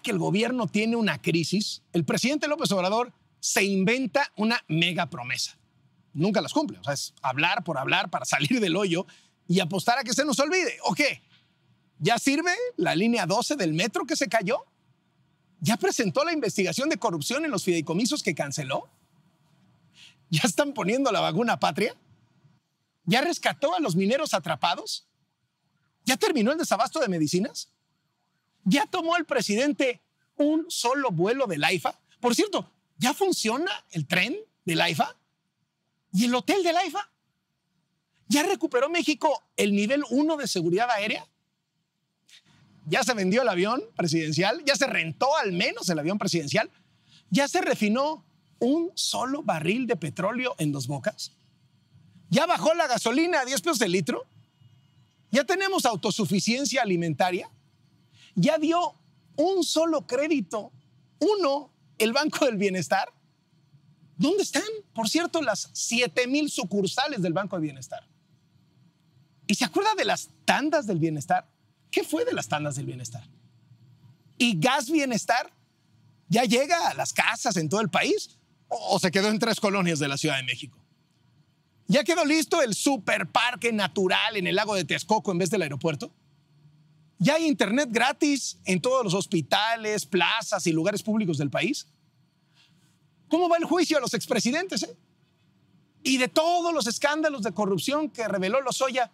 que el gobierno tiene una crisis, el presidente López Obrador se inventa una mega promesa. Nunca las cumple. O sea, es hablar por hablar para salir del hoyo y apostar a que se nos olvide. ¿O qué? ¿Ya sirve la línea 12 del metro que se cayó? ¿Ya presentó la investigación de corrupción en los fideicomisos que canceló? ¿Ya están poniendo la vacuna patria? ¿Ya rescató a los mineros atrapados? ¿Ya terminó el desabasto de medicinas? ¿Ya tomó el presidente un solo vuelo la IFA? Por cierto, ¿ya funciona el tren la IFA? ¿Y el hotel la IFA? ¿Ya recuperó México el nivel 1 de seguridad aérea? ¿Ya se vendió el avión presidencial? ¿Ya se rentó al menos el avión presidencial? ¿Ya se refinó un solo barril de petróleo en dos bocas? ¿Ya bajó la gasolina a 10 pesos el litro? ¿Ya tenemos autosuficiencia alimentaria? ya dio un solo crédito, uno, el Banco del Bienestar. ¿Dónde están, por cierto, las 7000 mil sucursales del Banco del Bienestar? ¿Y se acuerda de las tandas del bienestar? ¿Qué fue de las tandas del bienestar? ¿Y gas bienestar ya llega a las casas en todo el país o, se quedó en tres colonias de la Ciudad de México? ¿Ya quedó listo el superparque natural en el lago de Texcoco en vez del aeropuerto? ¿Ya hay internet gratis en todos los hospitales, plazas y lugares públicos del país? ¿Cómo va el juicio a los expresidentes? Eh? Y de todos los escándalos de corrupción que reveló Lozoya,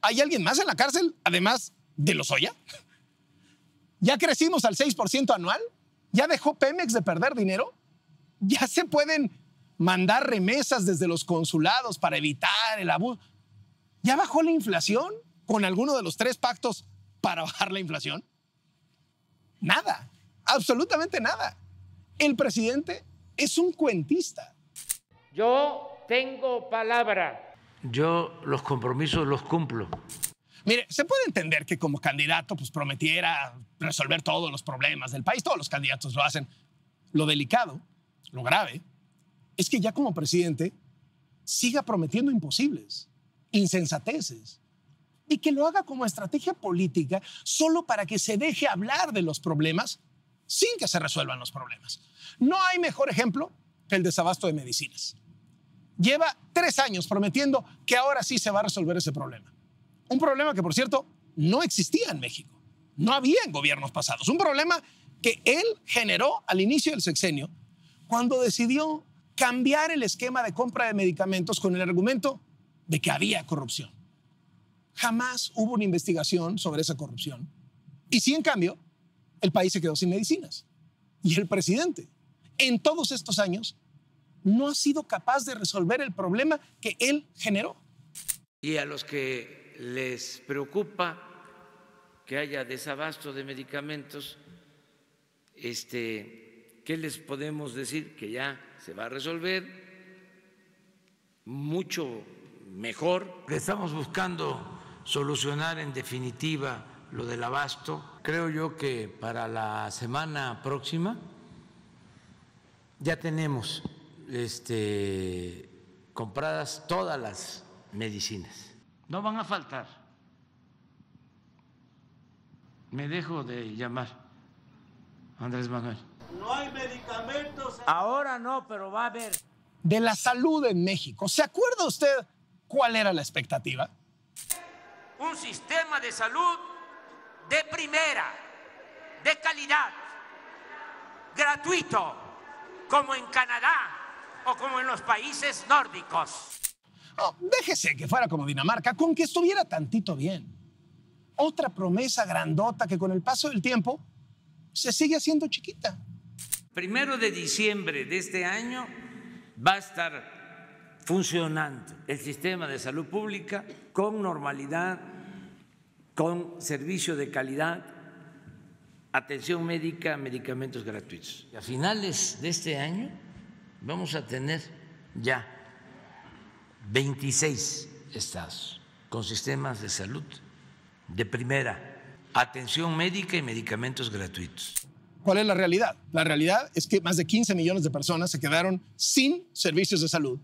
¿hay alguien más en la cárcel además de Lozoya? ¿Ya crecimos al 6% anual? ¿Ya dejó Pemex de perder dinero? ¿Ya se pueden mandar remesas desde los consulados para evitar el abuso? ¿Ya bajó la inflación con alguno de los tres pactos para bajar la inflación? Nada, absolutamente nada. El presidente es un cuentista. Yo tengo palabra. Yo los compromisos los cumplo. Mire, se puede entender que como candidato pues prometiera resolver todos los problemas del país, todos los candidatos lo hacen. Lo delicado, lo grave, es que ya como presidente siga prometiendo imposibles, insensateces, y que lo haga como estrategia política solo para que se deje hablar de los problemas sin que se resuelvan los problemas. No hay mejor ejemplo que el desabasto de medicinas. Lleva tres años prometiendo que ahora sí se va a resolver ese problema. Un problema que, por cierto, no existía en México. No había en gobiernos pasados. Un problema que él generó al inicio del sexenio cuando decidió cambiar el esquema de compra de medicamentos con el argumento de que había corrupción jamás hubo una investigación sobre esa corrupción. Y si en cambio, el país se quedó sin medicinas. Y el presidente, en todos estos años, no ha sido capaz de resolver el problema que él generó. Y a los que les preocupa que haya desabasto de medicamentos, este, ¿qué les podemos decir? Que ya se va a resolver mucho mejor. Estamos buscando solucionar en definitiva lo del abasto. Creo yo que para la semana próxima ya tenemos este, compradas todas las medicinas. No van a faltar. Me dejo de llamar, Andrés Manuel. No hay medicamentos. Ahora no, pero va a haber. De la salud en México. ¿Se acuerda usted cuál era la expectativa? un sistema de salud de primera, de calidad, gratuito, como en Canadá o como en los países nórdicos. Oh, déjese que fuera como Dinamarca, con que estuviera tantito bien. Otra promesa grandota que con el paso del tiempo se sigue haciendo chiquita. Primero de diciembre de este año va a estar funcionando el sistema de salud pública con normalidad, con servicio de calidad, atención médica, medicamentos gratuitos. a finales de este año vamos a tener ya 26 estados con sistemas de salud de primera, atención médica y medicamentos gratuitos. ¿Cuál es la realidad? La realidad es que más de 15 millones de personas se quedaron sin servicios de salud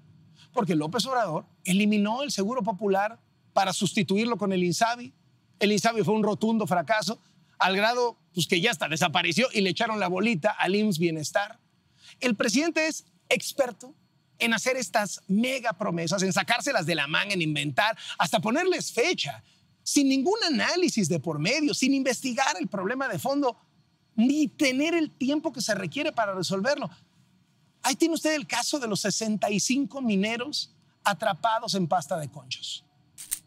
porque López Obrador eliminó el Seguro Popular para sustituirlo con el INSABI. El INSABI fue un rotundo fracaso, al grado pues, que ya está desapareció y le echaron la bolita al IMSS Bienestar. El presidente es experto en hacer estas mega promesas, en sacárselas de la manga, en inventar, hasta ponerles fecha, sin ningún análisis de por medio, sin investigar el problema de fondo, ni tener el tiempo que se requiere para resolverlo. Ahí tiene usted el caso de los 65 mineros atrapados en pasta de conchos.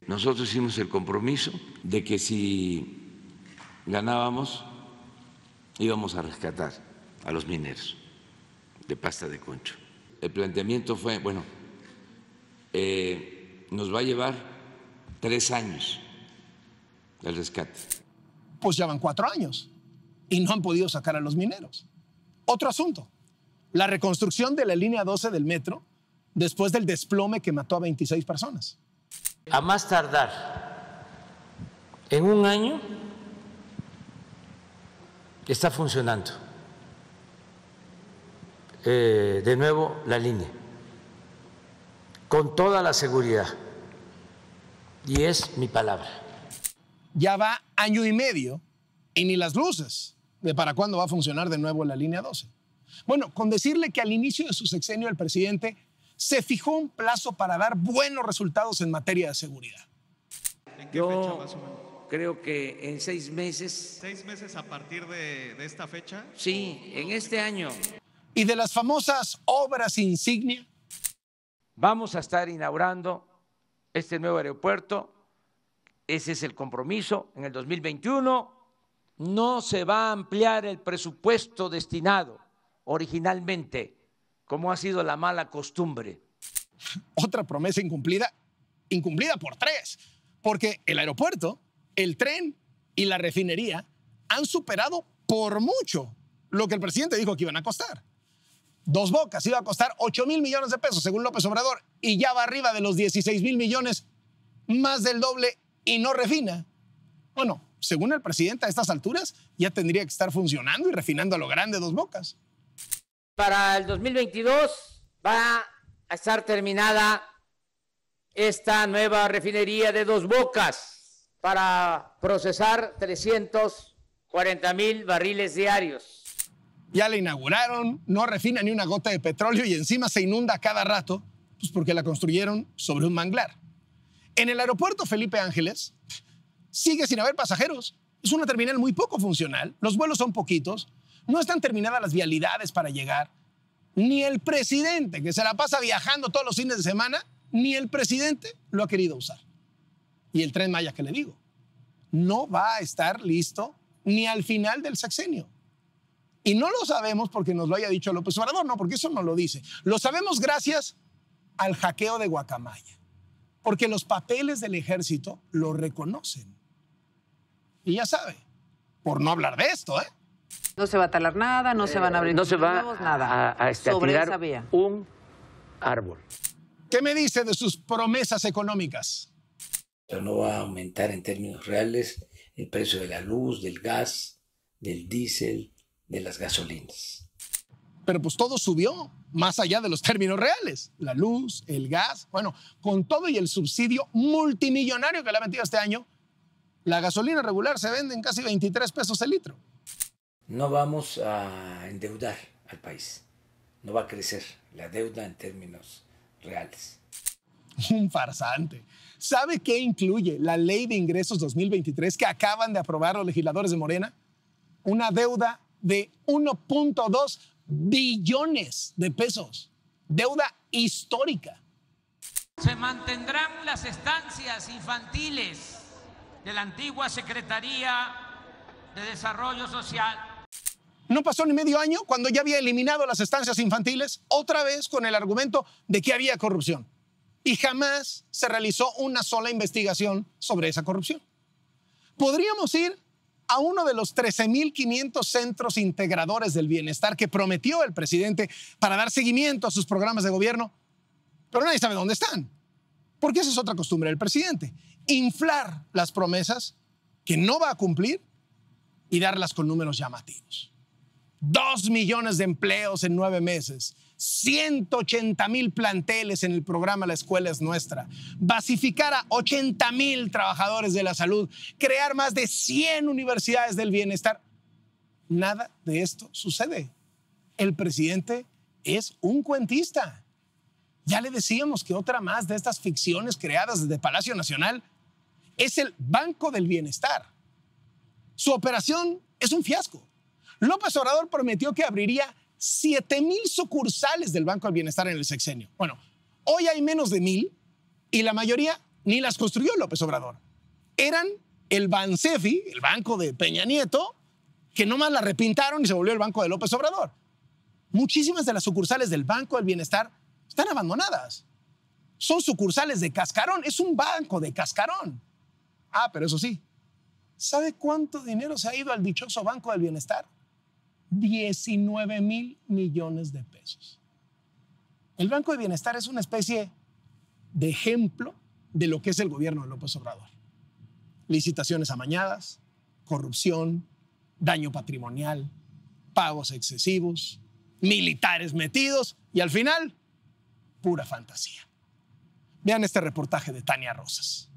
Nosotros hicimos el compromiso de que si ganábamos íbamos a rescatar a los mineros de pasta de concho. El planteamiento fue, bueno, eh, nos va a llevar tres años el rescate. Pues ya van cuatro años y no han podido sacar a los mineros. Otro asunto, la reconstrucción de la línea 12 del metro después del desplome que mató a 26 personas. A más tardar, en un año está funcionando eh, de nuevo la línea, con toda la seguridad. Y es mi palabra. Ya va año y medio y ni las luces de para cuándo va a funcionar de nuevo la línea 12. Bueno, con decirle que al inicio de su sexenio el presidente se fijó un plazo para dar buenos resultados en materia de seguridad. ¿En qué fecha creo que en seis meses. ¿Seis meses a partir de esta fecha? Sí, en este año. ¿Y de las famosas obras insignia? Vamos a estar inaugurando este nuevo aeropuerto. Ese es el compromiso en el 2021. No se va a ampliar el presupuesto destinado originalmente, como ha sido la mala costumbre. Otra promesa incumplida, incumplida por tres, porque el aeropuerto, el tren y la refinería han superado por mucho lo que el presidente dijo que iban a costar. Dos Bocas iba a costar 8 mil millones de pesos, según López Obrador, y ya va arriba de los 16 mil millones, más del doble, y no refina. Bueno, según el presidente, a estas alturas ya tendría que estar funcionando y refinando a lo grande Dos Bocas para el 2022 va a estar terminada esta nueva refinería de dos bocas para procesar 340 mil barriles diarios. Ya la inauguraron, no refina ni una gota de petróleo y encima se inunda cada rato, pues porque la construyeron sobre un manglar. En el aeropuerto Felipe Ángeles sigue sin haber pasajeros. Es una terminal muy poco funcional, los vuelos son poquitos, no están terminadas las vialidades para llegar. Ni el presidente, que se la pasa viajando todos los fines de semana, ni el presidente lo ha querido usar. Y el tren Maya que le digo, no va a estar listo ni al final del sexenio. Y no lo sabemos porque nos lo haya dicho López Obrador, no, porque eso no lo dice. Lo sabemos gracias al hackeo de Guacamaya, porque los papeles del ejército lo reconocen. Y ya sabe, por no hablar de esto, ¿eh? No se va a talar nada, no se van a abrir eh, no se va A, a, este, un árbol. ¿Qué me dice de sus promesas económicas? no va a aumentar en términos reales el precio de la luz, del gas, del diésel, de las gasolinas. Pero pues todo subió más allá de los términos reales. La luz, el gas, bueno, con todo y el subsidio multimillonario que le ha metido este año, la gasolina regular se vende en casi 23 pesos el litro no vamos a endeudar al país, no va a crecer la deuda en términos reales. Un farsante. ¿Sabe qué incluye la ley de ingresos 2023 que acaban de aprobar los legisladores de Morena? Una deuda de 1.2 billones de pesos. Deuda histórica. Se mantendrán las estancias infantiles de la antigua Secretaría de Desarrollo Social no pasó ni medio año cuando ya había eliminado las estancias infantiles, otra vez con el argumento de que había corrupción. Y jamás se realizó una sola investigación sobre esa corrupción. Podríamos ir a uno de los 13.500 centros integradores del bienestar que prometió el presidente para dar seguimiento a sus programas de gobierno, pero nadie sabe dónde están. Porque esa es otra costumbre del presidente, inflar las promesas que no va a cumplir y darlas con números llamativos dos millones de empleos en nueve meses, 180 mil planteles en el programa La Escuela es Nuestra, basificar a 80 mil trabajadores de la salud, crear más de 100 universidades del bienestar. Nada de esto sucede. El presidente es un cuentista. Ya le decíamos que otra más de estas ficciones creadas desde Palacio Nacional es el Banco del Bienestar. Su operación es un fiasco López Obrador prometió que abriría 7 mil sucursales del Banco del Bienestar en el sexenio. Bueno, hoy hay menos de mil y la mayoría ni las construyó López Obrador. Eran el Bansefi, el banco de Peña Nieto, que nomás la repintaron y se volvió el banco de López Obrador. Muchísimas de las sucursales del Banco del Bienestar están abandonadas. Son sucursales de cascarón, es un banco de cascarón. Ah, pero eso sí, ¿sabe cuánto dinero se ha ido al dichoso Banco del Bienestar? 19 mil millones de pesos. El Banco de Bienestar es una especie de ejemplo de lo que es el gobierno de López Obrador. Licitaciones amañadas, corrupción, daño patrimonial, pagos excesivos, militares metidos y al final, pura fantasía. Vean este reportaje de Tania Rosas.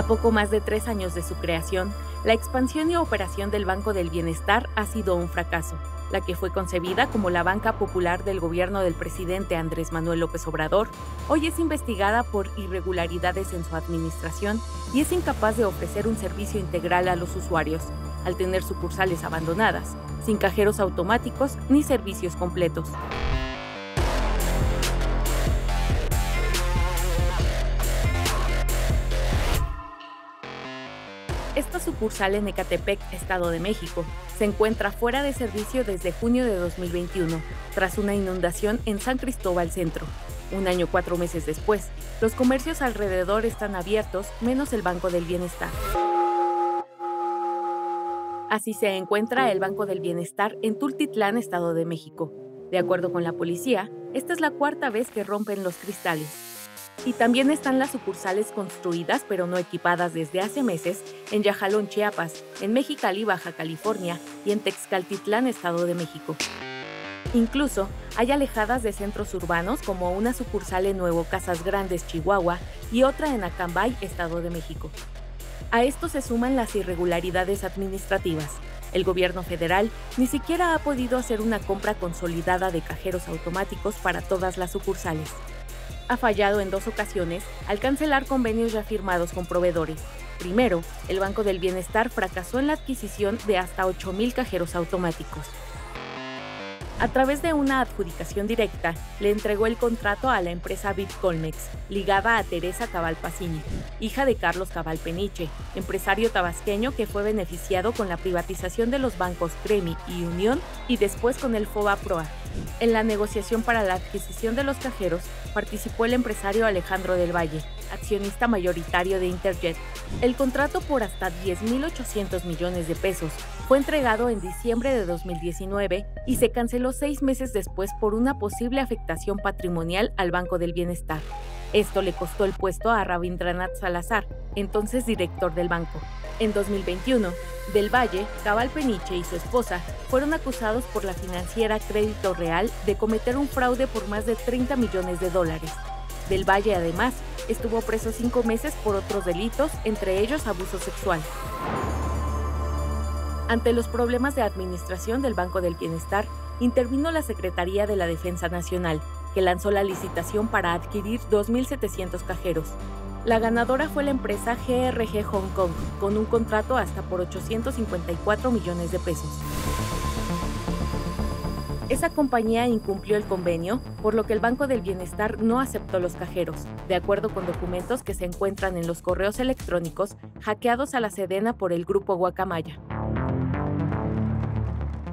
A poco más de tres años de su creación, la expansión y operación del Banco del Bienestar ha sido un fracaso, la que fue concebida como la banca popular del gobierno del presidente Andrés Manuel López Obrador, hoy es investigada por irregularidades en su administración y es incapaz de ofrecer un servicio integral a los usuarios, al tener sucursales abandonadas, sin cajeros automáticos ni servicios completos. sucursal en Ecatepec, Estado de México, se encuentra fuera de servicio desde junio de 2021, tras una inundación en San Cristóbal Centro. Un año cuatro meses después, los comercios alrededor están abiertos, menos el Banco del Bienestar. Así se encuentra el Banco del Bienestar en Tultitlán, Estado de México. De acuerdo con la policía, esta es la cuarta vez que rompen los cristales. Y también están las sucursales construidas pero no equipadas desde hace meses en Yajalón, Chiapas, en Mexicali, Baja California y en Texcaltitlán, Estado de México. Incluso hay alejadas de centros urbanos como una sucursal en Nuevo Casas Grandes, Chihuahua y otra en Acambay, Estado de México. A esto se suman las irregularidades administrativas. El gobierno federal ni siquiera ha podido hacer una compra consolidada de cajeros automáticos para todas las sucursales ha fallado en dos ocasiones al cancelar convenios ya firmados con proveedores. Primero, el Banco del Bienestar fracasó en la adquisición de hasta 8.000 cajeros automáticos. A través de una adjudicación directa, le entregó el contrato a la empresa Bitcolmex, ligada a Teresa Cabal Pacini, hija de Carlos Cabal Peniche, empresario tabasqueño que fue beneficiado con la privatización de los bancos Cremi y Unión y después con el FOBA Proa. En la negociación para la adquisición de los cajeros participó el empresario Alejandro del Valle, accionista mayoritario de Interjet. El contrato por hasta 10.800 millones de pesos fue entregado en diciembre de 2019 y se canceló seis meses después por una posible afectación patrimonial al Banco del Bienestar. Esto le costó el puesto a Rabindranath Salazar, entonces director del banco. En 2021, del Valle, Cabal Peniche y su esposa fueron acusados por la financiera Crédito Real de cometer un fraude por más de 30 millones de dólares. Del Valle además estuvo preso cinco meses por otros delitos, entre ellos abuso sexual. Ante los problemas de administración del Banco del Bienestar, intervino la Secretaría de la Defensa Nacional, que lanzó la licitación para adquirir 2.700 cajeros. La ganadora fue la empresa GRG Hong Kong, con un contrato hasta por 854 millones de pesos. Esa compañía incumplió el convenio, por lo que el Banco del Bienestar no aceptó los cajeros, de acuerdo con documentos que se encuentran en los correos electrónicos hackeados a la Sedena por el grupo Guacamaya.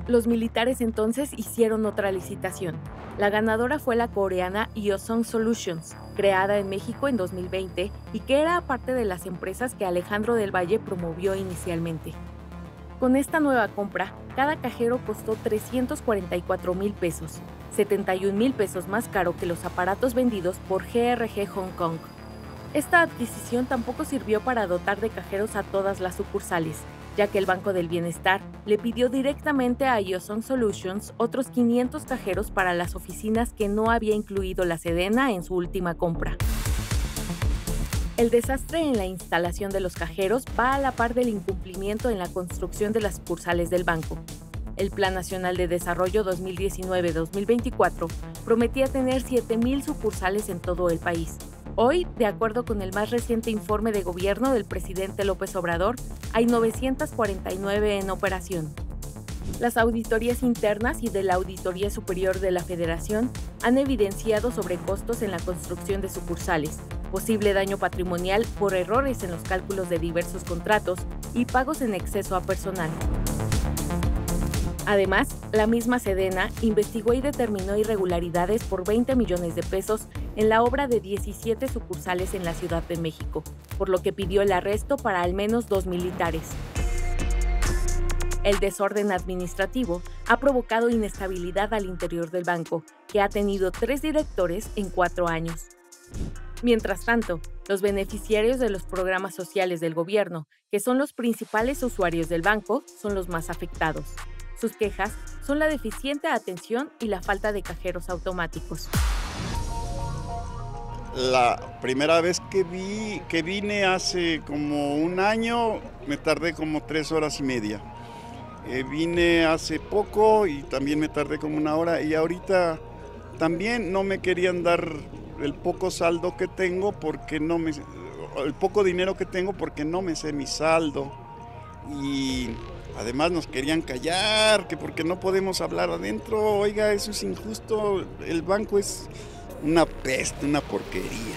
Los militares entonces hicieron otra licitación. La ganadora fue la coreana Yosong Solutions, creada en México en 2020 y que era parte de las empresas que Alejandro del Valle promovió inicialmente. Con esta nueva compra, cada cajero costó 344 mil pesos, 71 mil pesos más caro que los aparatos vendidos por GRG Hong Kong. Esta adquisición tampoco sirvió para dotar de cajeros a todas las sucursales, ya que el Banco del Bienestar le pidió directamente a Yoson Solutions otros 500 cajeros para las oficinas que no había incluido la Sedena en su última compra. El desastre en la instalación de los cajeros va a la par del incumplimiento en la construcción de las sucursales del banco. El Plan Nacional de Desarrollo 2019-2024 prometía tener 7.000 sucursales en todo el país, Hoy, de acuerdo con el más reciente informe de gobierno del presidente López Obrador, hay 949 en operación. Las auditorías internas y de la Auditoría Superior de la Federación han evidenciado sobrecostos en la construcción de sucursales, posible daño patrimonial por errores en los cálculos de diversos contratos y pagos en exceso a personal. Además, la misma Sedena investigó y determinó irregularidades por 20 millones de pesos en la obra de 17 sucursales en la Ciudad de México, por lo que pidió el arresto para al menos dos militares. El desorden administrativo ha provocado inestabilidad al interior del banco, que ha tenido tres directores en cuatro años. Mientras tanto, los beneficiarios de los programas sociales del gobierno, que son los principales usuarios del banco, son los más afectados. Sus quejas son la deficiente atención y la falta de cajeros automáticos. La primera vez que, vi, que vine hace como un año, me tardé como tres horas y media. Eh, vine hace poco y también me tardé como una hora y ahorita también no me querían dar el poco saldo que tengo porque no me el poco dinero que tengo porque no me sé mi saldo y Además nos querían callar, que porque no podemos hablar adentro, oiga, eso es injusto, el banco es una peste, una porquería.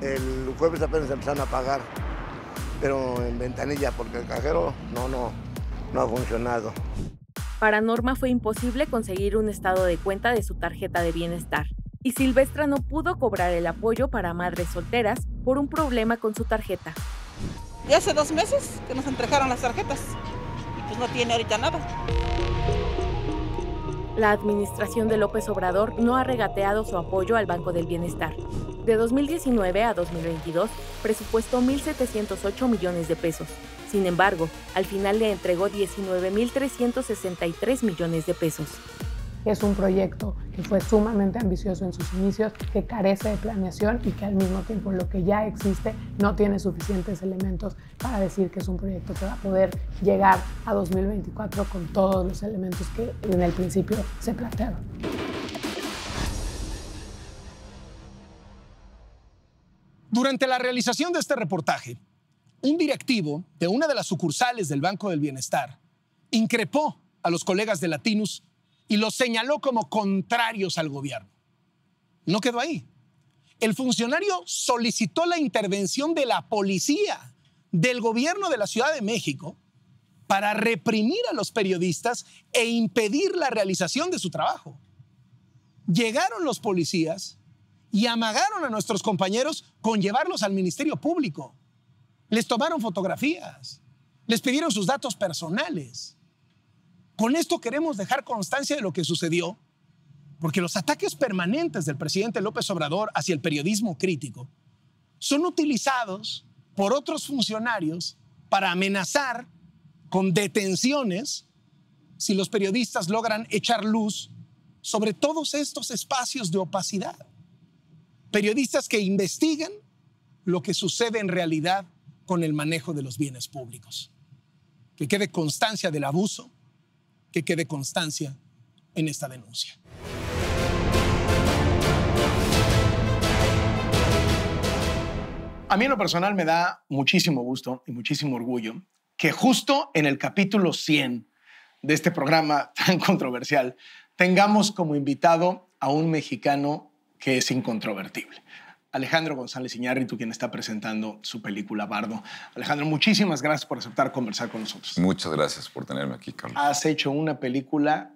El jueves apenas empezaron a pagar, pero en ventanilla, porque el cajero no, no, no ha funcionado. Para Norma fue imposible conseguir un estado de cuenta de su tarjeta de bienestar y Silvestra no pudo cobrar el apoyo para madres solteras por un problema con su tarjeta. Ya hace dos meses que nos entregaron las tarjetas y pues no tiene ahorita nada. La administración de López Obrador no ha regateado su apoyo al Banco del Bienestar. De 2019 a 2022 presupuestó 1.708 millones de pesos. Sin embargo, al final le entregó 19.363 millones de pesos es un proyecto que fue sumamente ambicioso en sus inicios, que carece de planeación y que al mismo tiempo lo que ya existe no tiene suficientes elementos para decir que es un proyecto que va a poder llegar a 2024 con todos los elementos que en el principio se plantearon. Durante la realización de este reportaje, un directivo de una de las sucursales del Banco del Bienestar increpó a los colegas de Latinus y los señaló como contrarios al gobierno. No quedó ahí. El funcionario solicitó la intervención de la policía del gobierno de la Ciudad de México para reprimir a los periodistas e impedir la realización de su trabajo. Llegaron los policías y amagaron a nuestros compañeros con llevarlos al Ministerio Público. Les tomaron fotografías, les pidieron sus datos personales. Con esto queremos dejar constancia de lo que sucedió, porque los ataques permanentes del presidente López Obrador hacia el periodismo crítico son utilizados por otros funcionarios para amenazar con detenciones si los periodistas logran echar luz sobre todos estos espacios de opacidad. Periodistas que investigan lo que sucede en realidad con el manejo de los bienes públicos. Que quede constancia del abuso que quede constancia en esta denuncia. A mí en lo personal me da muchísimo gusto y muchísimo orgullo que justo en el capítulo 100 de este programa tan controversial tengamos como invitado a un mexicano que es incontrovertible. Alejandro González Iñárritu, quien está presentando su película Bardo. Alejandro, muchísimas gracias por aceptar conversar con nosotros. Muchas gracias por tenerme aquí, Carlos. Has hecho una película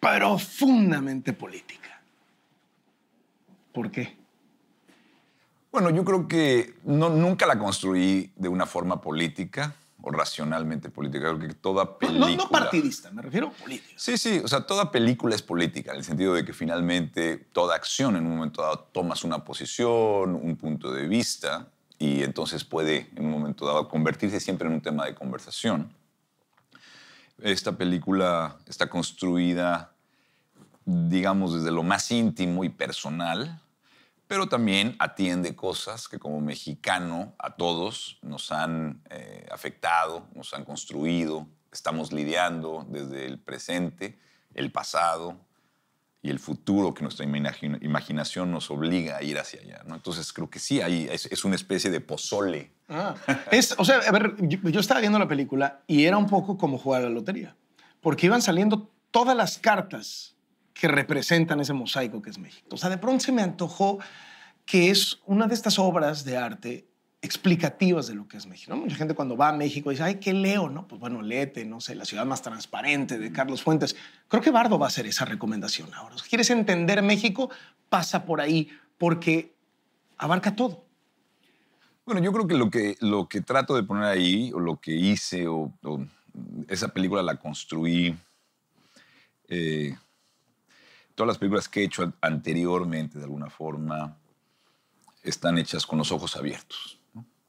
profundamente política. ¿Por qué? Bueno, yo creo que no, nunca la construí de una forma política o racionalmente política. Creo que toda película... No, no, partidista, me refiero a política. Sí, sí, o sea, toda película es política, en el sentido de que finalmente toda acción en un momento dado tomas una posición, un punto de vista, y entonces puede en un momento dado convertirse siempre en un tema de conversación. Esta película está construida, digamos, desde lo más íntimo y personal pero también atiende cosas que como mexicano a todos nos han eh, afectado, nos han construido, estamos lidiando desde el presente, el pasado y el futuro que nuestra imaginación nos obliga a ir hacia allá. ¿no? Entonces creo que sí, ahí es, una especie de pozole. Ah, o sea, a ver, yo estaba viendo la película y era un poco como jugar a la lotería, porque iban saliendo todas las cartas que representan ese mosaico que es México. O sea, de pronto se me antojó que es una de estas obras de arte explicativas de lo que es México. Mucha gente cuando va a México dice, ay, ¿qué leo? No, pues bueno, lete, no sé, la ciudad más transparente de Carlos Fuentes. Creo que Bardo va a hacer esa recomendación ahora. Si quieres entender México, pasa por ahí, porque abarca todo. Bueno, yo creo que lo que, lo que trato de poner ahí, o lo que hice, o, esa película la construí eh, todas las películas que he hecho anteriormente, de alguna forma, están hechas con los ojos abiertos.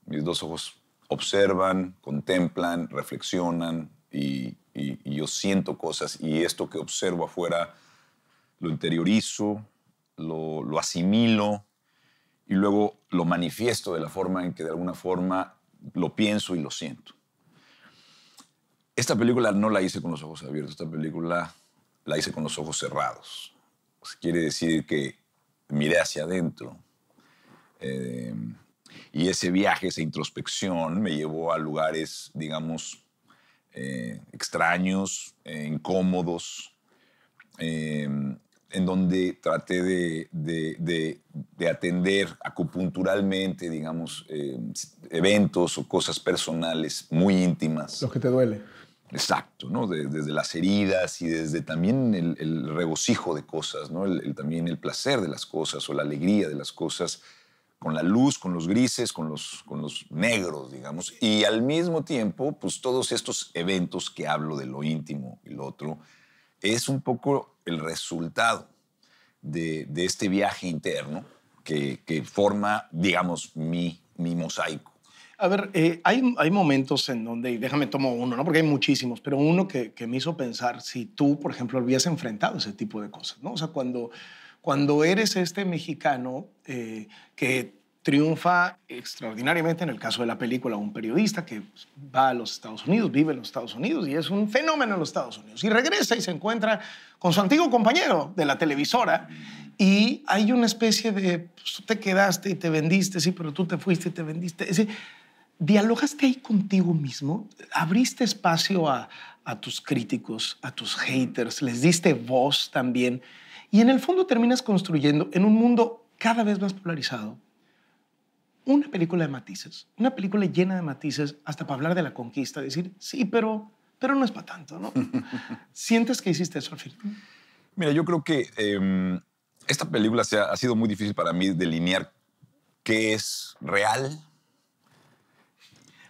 Mis dos ojos observan, contemplan, reflexionan y, yo siento cosas y esto que observo afuera lo interiorizo, lo, asimilo y luego lo manifiesto de la forma en que de alguna forma lo pienso y lo siento. Esta película no la hice con los ojos abiertos, esta película la hice con los ojos cerrados. Pues, quiere decir que miré hacia adentro. Eh, y ese viaje, esa introspección me llevó a lugares, digamos, eh, extraños, eh, incómodos, en donde traté de, atender acupunturalmente, digamos, eventos o cosas personales muy íntimas. lo que te duele. Exacto, ¿no? desde las heridas y desde también el, regocijo de cosas, ¿no? también el placer de las cosas o la alegría de las cosas, con la luz, con los grises, con los, con los negros, digamos. Y al mismo tiempo, pues todos estos eventos que hablo de lo íntimo y lo otro, es un poco el resultado de, este viaje interno que, que forma, digamos, mi, mi mosaico. A ver, eh, hay, hay, momentos en donde, y déjame tomo uno, ¿no? porque hay muchísimos, pero uno que, me hizo pensar si tú, por ejemplo, habías enfrentado ese tipo de cosas, ¿no? O sea, cuando, cuando eres este mexicano eh, que triunfa extraordinariamente en el caso de la película, un periodista que va a los Estados Unidos, vive en los Estados Unidos y es un fenómeno en los Estados Unidos. Y regresa y se encuentra con su antiguo compañero de la televisora y hay una especie de, pues, tú te quedaste y te vendiste, sí, pero tú te fuiste y te vendiste. Es decir, ¿Dialogaste ahí contigo mismo? ¿Abriste espacio a, tus críticos, a tus haters? ¿Les diste voz también? Y en el fondo terminas construyendo en un mundo cada vez más polarizado una película de matices, una película llena de matices hasta para hablar de la conquista, decir, sí, pero, pero no es para tanto, ¿no? ¿Sientes que hiciste eso al final? Mira, yo creo que em, esta película ha, ha sido muy difícil para mí delinear qué es real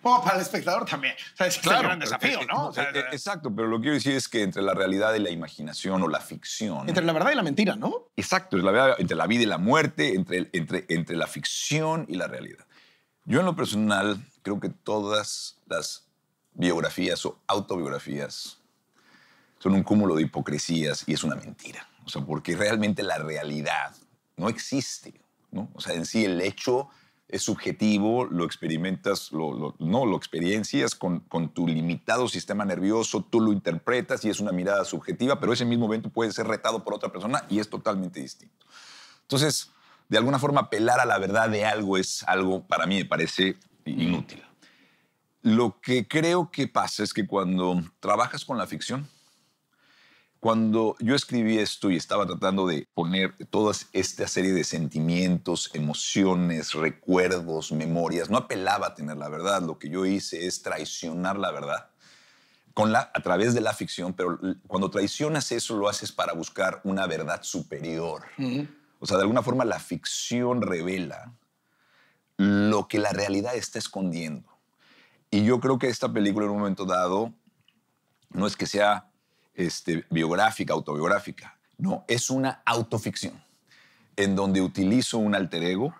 para el espectador también. O sea, claro, es un gran desafío, eh, eh, ¿no? Eh, exacto, pero lo que quiero decir es que entre la realidad y la imaginación o la ficción. Entre la verdad y la mentira, ¿no? Exacto, es la verdad, entre la vida y la muerte, entre, entre, entre la ficción y la realidad. Yo en lo personal creo que todas las biografías o autobiografías son un cúmulo de hipocresías y es una mentira. O sea, porque realmente la realidad no existe. ¿no? O sea, en sí el hecho es subjetivo, lo experimentas, no, lo experiencias con, con, tu limitado sistema nervioso, tú lo interpretas y es una mirada subjetiva, pero ese mismo evento puede ser retado por otra persona y es totalmente distinto. Entonces, de alguna forma, apelar a la verdad de algo es algo, para mí, me parece inútil. Lo que creo que pasa es que cuando trabajas con la ficción, cuando yo escribí esto y estaba tratando de poner toda esta serie de sentimientos, emociones, recuerdos, memorias, no apelaba a tener la verdad. Lo que yo hice es traicionar la verdad con la, a través de la ficción, pero cuando traicionas eso lo haces para buscar una verdad superior. O sea, de alguna forma la ficción revela lo que la realidad está escondiendo. Y yo creo que esta película en un momento dado no es que sea este, biográfica, autobiográfica. No, es una autoficción en donde utilizo un alter ego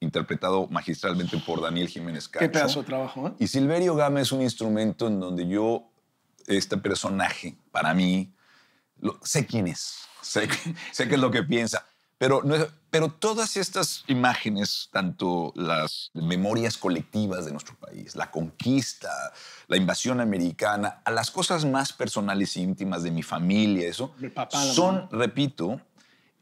interpretado magistralmente por Daniel Jiménez Castro Qué pedazo de trabajo, ¿eh? Y Silverio Gama es un instrumento en donde yo, este personaje, para mí, sé quién es, sé, sé qué es lo que piensa. Pero, pero todas estas imágenes, tanto las memorias colectivas de nuestro país, la conquista, la invasión americana, a las cosas más personales e íntimas de mi familia, eso, son, repito,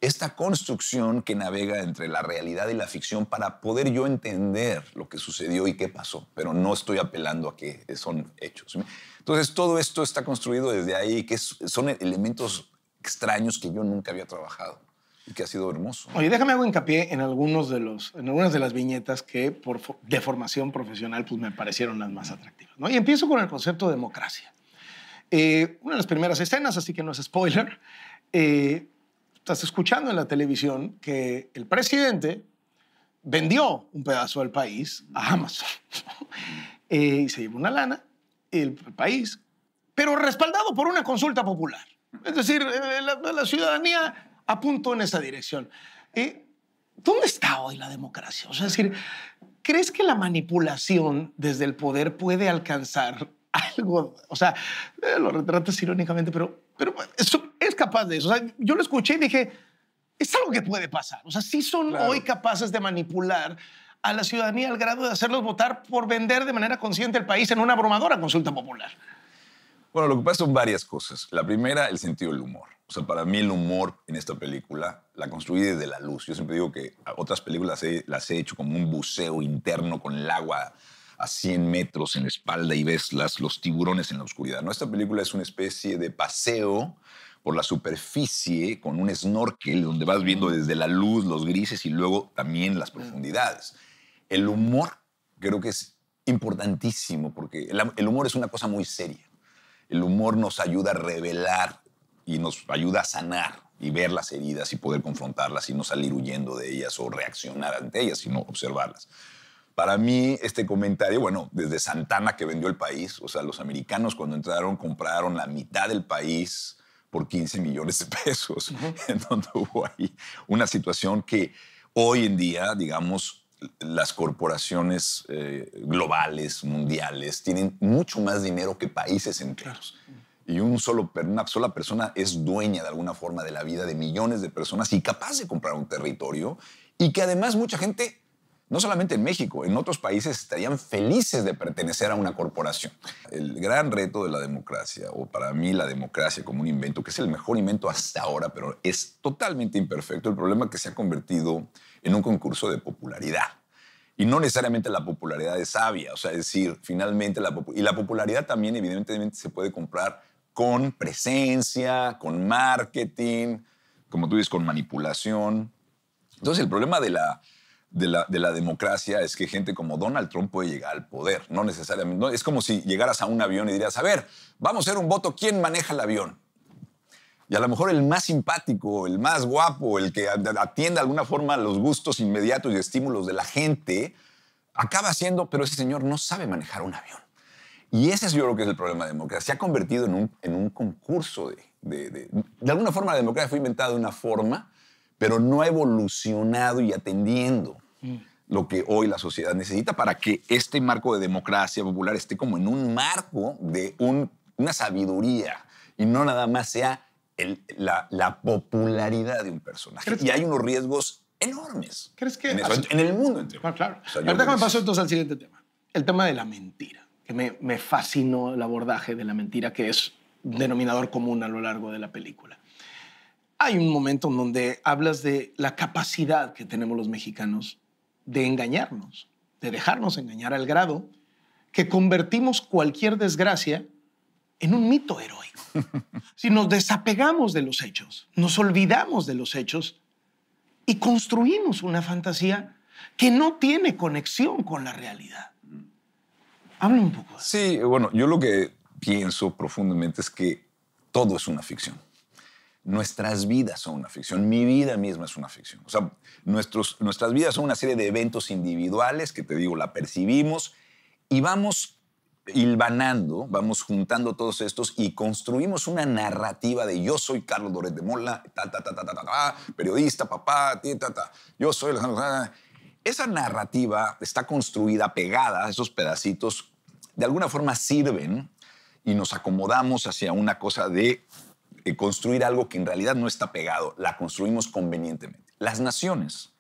esta construcción que navega entre la realidad y la ficción para poder yo entender lo que sucedió y qué pasó, pero no estoy apelando a que son hechos. Entonces, todo esto está construido desde ahí, que son elementos extraños que yo nunca había trabajado y que ha sido hermoso. Oye, déjame hago hincapié en, algunos de los, en algunas de las viñetas que por de formación profesional pues, me parecieron las más atractivas. ¿no? Y empiezo con el concepto de democracia. Eh, una de las primeras escenas, así que no es spoiler, eh, estás escuchando en la televisión que el presidente vendió un pedazo del país a Amazon eh, y se llevó una lana, el, país, pero respaldado por una consulta popular. Es decir, la, la ciudadanía apuntó en esa dirección. Eh, ¿Dónde está hoy la democracia? O sea, es decir, ¿crees que la manipulación desde el poder puede alcanzar algo? O sea, eh, lo retratas irónicamente, pero, pero es capaz de eso. yo lo escuché y dije, es algo que puede pasar. O sea, sí son hoy capaces de manipular a la ciudadanía al grado de hacerlos votar por vender de manera consciente el país en una abrumadora consulta popular. Bueno, lo que pasa son varias cosas. La primera, el sentido del humor. O sea, para mí el humor en esta película la construí desde la luz. Yo siempre digo que otras películas las he hecho como un buceo interno con el agua a 100 metros en la espalda y ves los tiburones en la oscuridad. ¿no? Esta película es una especie de paseo por la superficie con un snorkel donde vas viendo desde la luz los grises y luego también las profundidades. El humor creo que es importantísimo porque el humor es una cosa muy seria. El humor nos ayuda a revelar y nos ayuda a sanar y ver las heridas y poder confrontarlas y no salir huyendo de ellas o reaccionar ante ellas, sino observarlas. Para mí, este comentario, bueno, desde Santana que vendió el país, o sea, los americanos cuando entraron compraron la mitad del país por 15 millones de pesos, en donde hubo ahí una situación que hoy en día, digamos, las corporaciones eh, globales, mundiales, tienen mucho más dinero que países enteros y un solo, una sola persona es dueña de alguna forma de la vida de millones de personas y capaz de comprar un territorio y que además mucha gente, no solamente en México, en otros países estarían felices de pertenecer a una corporación. El gran reto de la democracia, o para mí la democracia como un invento, que es el mejor invento hasta ahora, pero es totalmente imperfecto, el problema es que se ha convertido en un concurso de popularidad. Y no necesariamente la popularidad es sabia, o sea, decir, finalmente la, y la popularidad también evidentemente se puede comprar con presencia, con marketing, como tú dices, con manipulación. Entonces el problema de la, de la, democracia es que gente como Donald Trump puede llegar al poder, no necesariamente. es como si llegaras a un avión y dirías, a ver, vamos a hacer un voto, ¿quién maneja el avión? Y a lo mejor el más simpático, el más guapo, el que atienda de alguna forma los gustos inmediatos y estímulos de la gente, acaba siendo, pero ese señor no sabe manejar un avión. Y ese es yo creo que es el problema de la democracia. Se ha convertido en un, en un concurso de, de, de... De alguna forma la democracia fue inventada de una forma, pero no ha evolucionado y atendiendo mm. lo que hoy la sociedad necesita para que este marco de democracia popular esté como en un marco de un, una sabiduría y no nada más sea el, la, popularidad de un personaje. Y hay unos riesgos enormes. ¿Crees que? En, el mundo entero. Claro, ah, claro. O me paso entonces al siguiente tema. El tema de la mentira me, fascinó el abordaje de la mentira, que es denominador común a lo largo de la película. Hay un momento en donde hablas de la capacidad que tenemos los mexicanos de engañarnos, de dejarnos engañar al grado que convertimos cualquier desgracia en un mito heroico. si nos desapegamos de los hechos, nos olvidamos de los hechos y construimos una fantasía que no tiene conexión con la realidad. Habla un poco. Sí, bueno, yo lo que pienso profundamente es que todo es una ficción. Nuestras vidas son una ficción, mi vida misma es una ficción. O sea, nuestros, nuestras vidas son una serie de eventos individuales que te digo, la percibimos y vamos hilvanando, vamos juntando todos estos y construimos una narrativa de yo soy Carlos Doret de Mola, periodista, papá, ta, yo soy... Esa narrativa está construida, pegada a esos pedacitos de alguna forma sirven y nos acomodamos hacia una cosa de eh, construir algo que en realidad no está pegado, la construimos convenientemente. Las naciones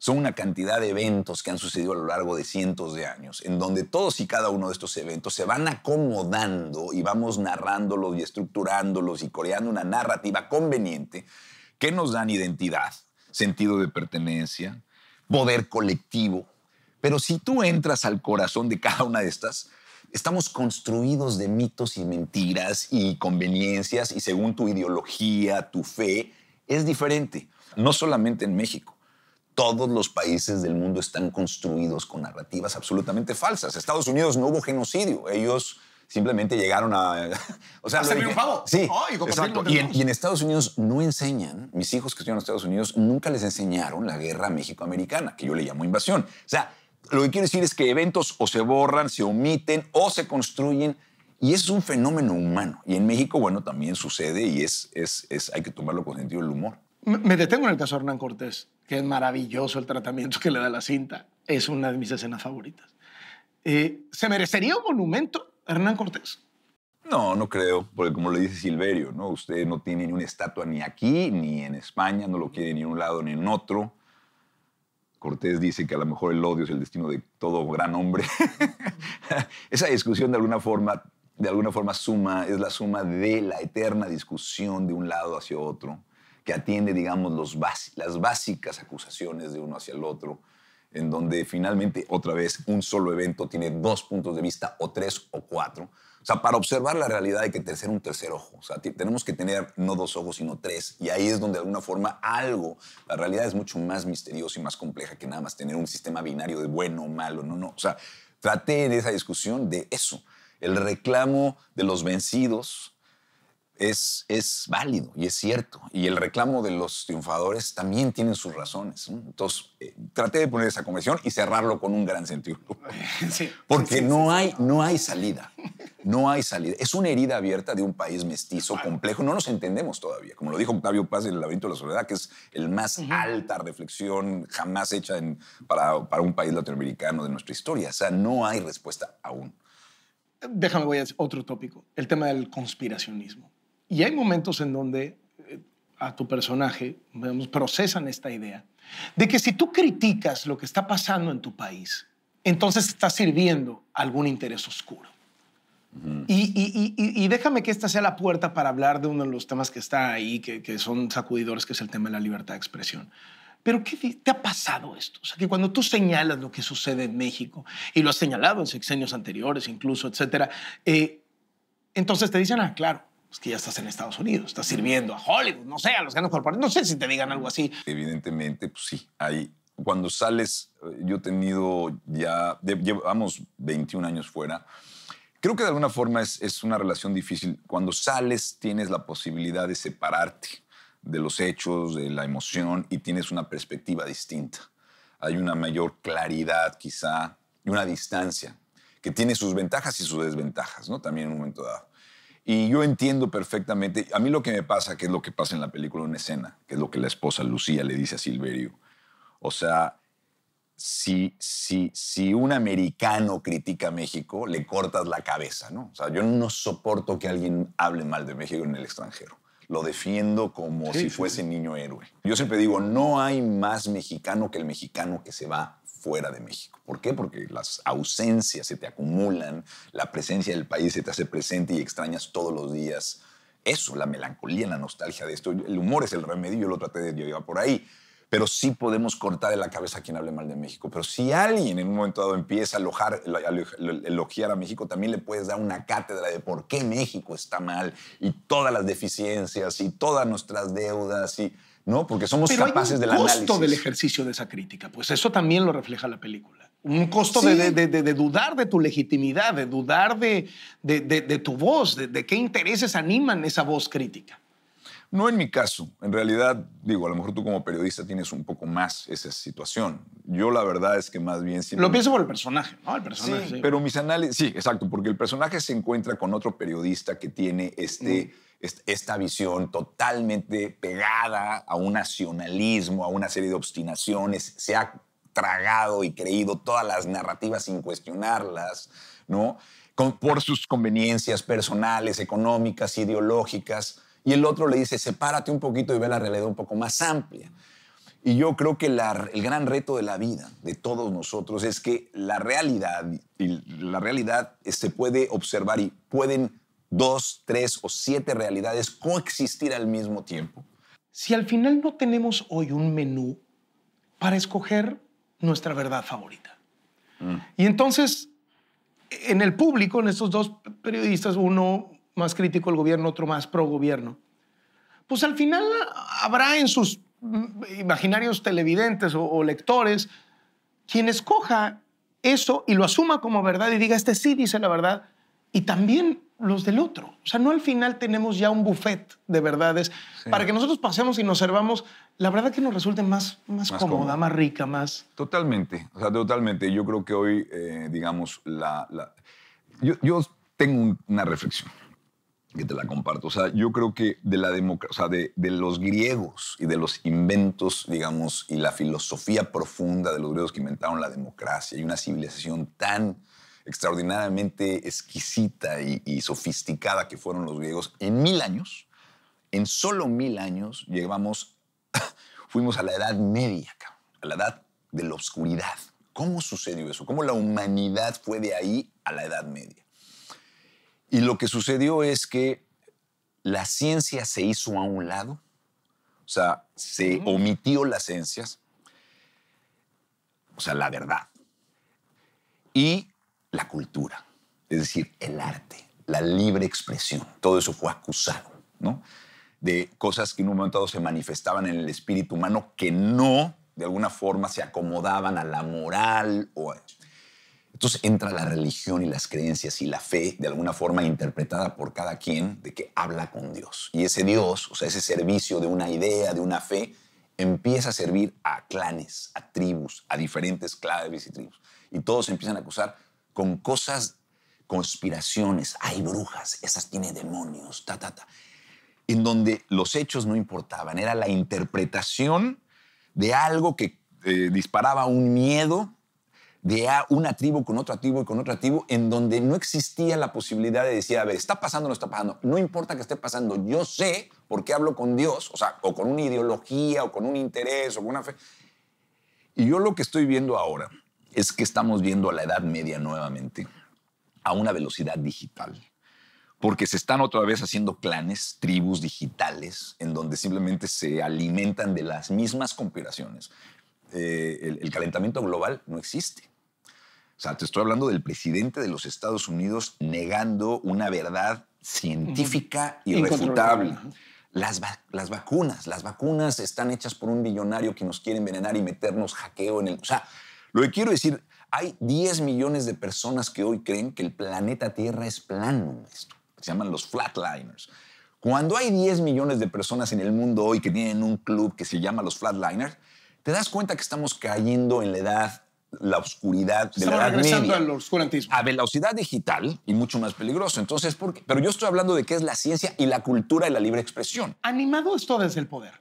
son una cantidad de eventos que han sucedido a lo largo de cientos de años, en donde todos y cada uno de estos eventos se van acomodando y vamos narrándolos y estructurándolos y creando una narrativa conveniente que nos dan identidad, sentido de pertenencia, poder colectivo. Pero si tú entras al corazón de cada una de estas, Estamos construidos de mitos y mentiras y conveniencias y según tu ideología, tu fe, es diferente. No solamente en México. Todos los países del mundo están construidos con narrativas absolutamente falsas. Estados Unidos no hubo genocidio. Ellos simplemente llegaron a... o sea, Sí, en, en, Estados Unidos no enseñan, mis hijos que estuvieron en Estados Unidos nunca les enseñaron la guerra México-Americana, que yo le llamo invasión. O sea, lo que quiero decir es que eventos o se borran, se omiten o se construyen. Y eso es un fenómeno humano. Y en México, bueno, también sucede y es, es, es hay que tomarlo con sentido del humor. Me detengo en el caso de Hernán Cortés, que es maravilloso el tratamiento que le da la cinta. Es una de mis escenas favoritas. Eh, ¿Se merecería un monumento Hernán Cortés? No, no creo, porque como le dice Silverio, ¿no? usted no tiene ni una estatua ni aquí, ni en España, no lo quiere ni en un lado ni en otro. Cortés dice que a lo mejor el odio es el destino de todo gran hombre. Esa discusión de alguna forma, de alguna forma suma, es la suma de la eterna discusión de un lado hacia otro, que atiende, digamos, las básicas acusaciones de uno hacia el otro, en donde finalmente otra vez un solo evento tiene dos puntos de vista o tres o cuatro, sea, para observar la realidad hay que tener un tercer ojo. sea, tenemos que tener no dos ojos, sino tres. Y ahí es donde de alguna forma algo, la realidad es mucho más misteriosa y más compleja que nada más tener un sistema binario de bueno o malo. No, no. O sea, traté en esa discusión de eso. El reclamo de los vencidos es, válido y es cierto. Y el reclamo de los triunfadores también tiene sus razones. Entonces, eh, traté de poner esa conversión y cerrarlo con un gran sentido. Porque no, Hay, no hay salida. No hay salida. Es una herida abierta de un país mestizo, complejo. No nos entendemos todavía. Como lo dijo Octavio Paz en El laberinto de la soledad, que es el más alta reflexión jamás hecha para, para un país latinoamericano de nuestra historia. O sea, no hay respuesta aún. Déjame, voy a otro tópico. El tema del conspiracionismo y hay momentos en donde eh, a tu personaje, procesan esta idea de que si tú criticas lo que está pasando en tu país, entonces estás sirviendo a algún interés oscuro. Y, déjame que esta sea la puerta para hablar de uno de los temas que está ahí, que, son sacudidores, que es el tema de la libertad de expresión. Pero ¿qué te ha pasado esto? O sea, que cuando tú señalas lo que sucede en México, y lo has señalado en sexenios anteriores incluso, etcétera, eh, entonces te dicen, ah, claro, es que ya estás en Estados Unidos, estás sirviendo a Hollywood, no sé, a los grandes corporativos, no sé si te digan algo así. Evidentemente, pues sí, hay, cuando sales, eh, yo he tenido ya, llevamos 21 años fuera, creo que de alguna forma es, es una relación difícil. Cuando sales tienes la posibilidad de separarte de los hechos, de la emoción y tienes una perspectiva distinta. Hay una mayor claridad quizá y una distancia que tiene sus ventajas y sus desventajas, ¿no? También en un momento dado. Y yo entiendo perfectamente, a mí lo que me pasa, que es lo que pasa en la película una escena, que es lo que la esposa Lucía le dice a Silverio. O sea, si, si, si un americano critica México, le cortas la cabeza, ¿no? O sea, yo no soporto que alguien hable mal de México en el extranjero. Lo defiendo como si fuese niño héroe. Yo siempre digo, no hay más mexicano que el mexicano que se va fuera de México. ¿Por qué? Porque las ausencias se te acumulan, la presencia del país se te hace presente y extrañas todos los días. Eso, la melancolía, la nostalgia de esto. El humor es el remedio, yo lo traté de llevar por ahí. Pero sí podemos cortar de la cabeza a quien hable mal de México. Pero si alguien en un momento dado empieza a, a elogiar a México, también le puedes dar una cátedra de por qué México está mal y todas las deficiencias y todas nuestras deudas y ¿no? Porque somos capaces hay un el costo del ejercicio de esa crítica, pues eso también lo refleja la película. Un costo de, dudar de tu legitimidad, de dudar de, tu voz, de qué intereses animan esa voz crítica. No en mi caso. En realidad, digo, a lo mejor tú como periodista tienes un poco más esa situación. Yo la verdad es que más bien... Lo pienso por el personaje, ¿no? El personaje. Sí, pero mis análisis... Sí, exacto, porque el personaje se encuentra con otro periodista que tiene este, esta visión totalmente pegada a un nacionalismo, a una serie de obstinaciones. Se ha tragado y creído todas las narrativas sin cuestionarlas, ¿no? por sus conveniencias personales, económicas, ideológicas y el otro le dice, sepárate un poquito y ve la realidad un poco más amplia. Y yo creo que el gran reto de la vida, de todos nosotros, es que la realidad, la realidad se este, puede observar y pueden dos, tres o siete realidades coexistir al mismo tiempo. Si al final no tenemos hoy un menú para escoger nuestra verdad favorita. Mm. Y entonces, en el público, en estos dos periodistas, uno más crítico el gobierno, otro más pro gobierno. Pues al final habrá en sus imaginarios televidentes o, lectores quien escoja eso y lo asuma como verdad y diga, este sí dice la verdad, y también los del otro. O sea, no al final tenemos ya un buffet de verdades para que nosotros pasemos y nos servamos la verdad que nos resulte más, más, cómoda, más rica, más... Totalmente, o sea, totalmente. Yo creo que hoy, eh, digamos, la, yo tengo una reflexión que te la comparto. O sea, yo creo que de la democracia, de, de, los griegos y de los inventos, digamos, y la filosofía profunda de los griegos que inventaron la democracia y una civilización tan extraordinariamente exquisita y, y sofisticada que fueron los griegos, en mil años, en solo mil años, llegamos, fuimos a la Edad Media, a la Edad de la Oscuridad. ¿Cómo sucedió eso? ¿Cómo la humanidad fue de ahí a la Edad Media? Y lo que sucedió es que la ciencia se hizo a un lado, o sea, se omitió las ciencias, o sea, la verdad, y la cultura, es decir, el arte, la libre expresión, todo eso fue acusado, ¿no? De cosas que en un momento dado se manifestaban en el espíritu humano que no, de alguna forma, se acomodaban a la moral o a entonces entra la religión y las creencias y la fe, de alguna forma interpretada por cada quien, de que habla con Dios. Y ese Dios, o sea, ese servicio de una idea, de una fe, empieza a servir a clanes, a tribus, a diferentes claves y tribus. Y todos empiezan a acusar con cosas, conspiraciones, hay brujas, esas tiene demonios, ta, ta, ta. En donde los hechos no importaban, era la interpretación de algo que eh, disparaba un miedo de una tribu con otra tribu y con otra tribu, en donde no existía la posibilidad de decir, a ver, está pasando o no está pasando, no importa que esté pasando, yo sé por qué hablo con Dios, o sea, o con una ideología, o con un interés, o con una fe. Y yo lo que estoy viendo ahora es que estamos viendo a la Edad Media nuevamente a una velocidad digital, porque se están otra vez haciendo clanes, tribus digitales, en donde simplemente se alimentan de las mismas conspiraciones, eh, el, calentamiento global no existe. O sea, te estoy hablando del presidente de los Estados Unidos negando una verdad científica irrefutable. Las, vacunas, las vacunas están hechas por un billonario que nos quiere envenenar y meternos hackeo en el... O sea, lo que quiero decir, hay 10 millones de personas que hoy creen que el planeta Tierra es plano, esto. Se llaman los flatliners. Cuando hay 10 millones de personas en el mundo hoy que tienen un club que se llama los flatliners, te das cuenta que estamos cayendo en la edad la oscuridad de la edad regresando media, al oscurantismo. A velocidad digital y mucho más peligroso. Entonces, ¿por qué? Pero yo estoy hablando de qué es la ciencia y la cultura y la libre expresión. ¿Animado esto desde el poder?